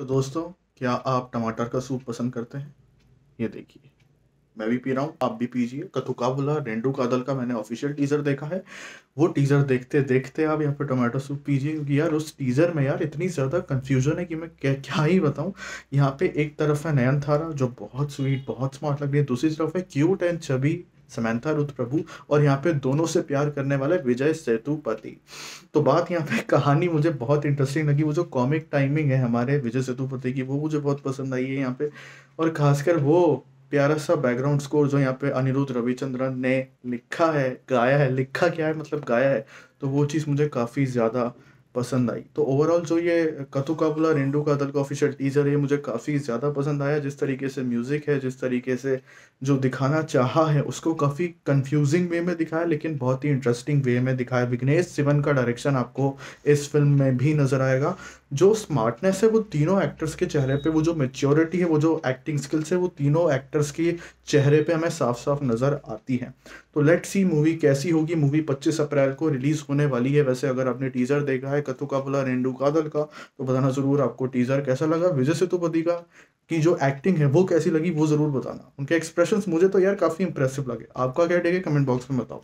तो दोस्तों क्या आप टमाटर का सूप पसंद करते हैं ये देखिए मैं भी पी रहा हूँ आप भी पीजिए कथुका बुला रेंडू कादल का मैंने ऑफिशियल टीज़र देखा है वो टीज़र देखते देखते आप यहाँ पर टमाटो सूप पीजिए क्योंकि यार उस टीज़र में यार इतनी ज़्यादा कंफ्यूजन है कि मैं क्या क्या ही बताऊँ यहाँ पे एक तरफ है नयन थारा जो बहुत स्वीट बहुत स्मार्ट लग रही है दूसरी तरफ है cute and chubby Samantha Ruth Prabhu और यहाँ पे दोनों से प्यार करने वाले विजय सेतुपति तो बात यहाँ पे कहानी मुझे बहुत इंटरेस्टिंग लगी वो जो कॉमिक टाइमिंग है हमारे विजय सेतुपति की वो मुझे बहुत पसंद आई है यहाँ पे और खासकर वो प्यारा सा बैकग्राउंड स्कोर जो यहाँ पे अनिरुद्ध रविचंद्रन ने लिखा है गाया है लिखा क्या है मतलब गाया है तो वो चीज़ मुझे काफ़ी ज़्यादा पसंद आई तो ओवरऑल जो ये कथु काबुला रेंडू का दल का ऑफिशियल टीजर है मुझे काफ़ी ज़्यादा पसंद आया जिस तरीके से म्यूज़िक है जिस तरीके से जो दिखाना चाहा है उसको काफ़ी कंफ्यूजिंग वे में दिखाया लेकिन बहुत ही इंटरेस्टिंग वे में दिखाया विघ्नेश सिवन का डायरेक्शन आपको इस फिल्म में भी नज़र आएगा जो स्मार्टनेस है वो तीनों एक्टर्स के चेहरे पे वो जो मेच्योरिटी है वो जो एक्टिंग स्किल्स है वो तीनों एक्टर्स के चेहरे पे हमें साफ साफ नज़र आती है तो लेट्स सी मूवी कैसी होगी मूवी 25 अप्रैल को रिलीज़ होने वाली है वैसे अगर आपने टीजर देखा है है कथु का भला रेंडू कादल का तो बताना ज़रूर आपको टीज़र कैसा लगा विजय सेतुपति का की जो एक्टिंग है वो कैसी लगी वो ज़रूर बताना उनके एक्सप्रेशंस मुझे तो यार काफ़ी इंप्रेसिव लगे आपका क्या टेक है कमेंट बॉक्स में बताओ